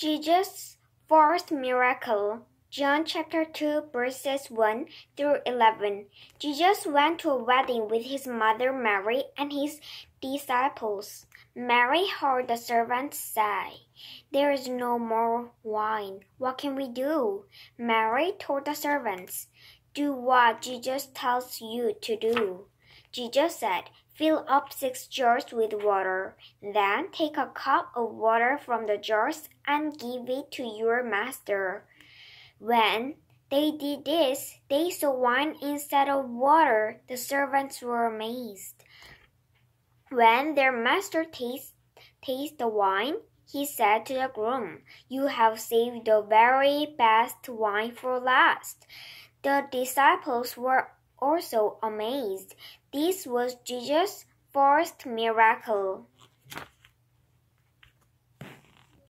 Jesus' fourth miracle. John chapter 2 verses 1 through 11. Jesus went to a wedding with his mother Mary and his disciples. Mary heard the servants say, There is no more wine. What can we do? Mary told the servants, Do what Jesus tells you to do. Jesus said, Fill up six jars with water. Then take a cup of water from the jars and give it to your master. When they did this, they saw wine instead of water. The servants were amazed. When their master tasted taste the wine, he said to the groom, You have saved the very best wine for last. The disciples were also amazed. This was Jesus' first miracle.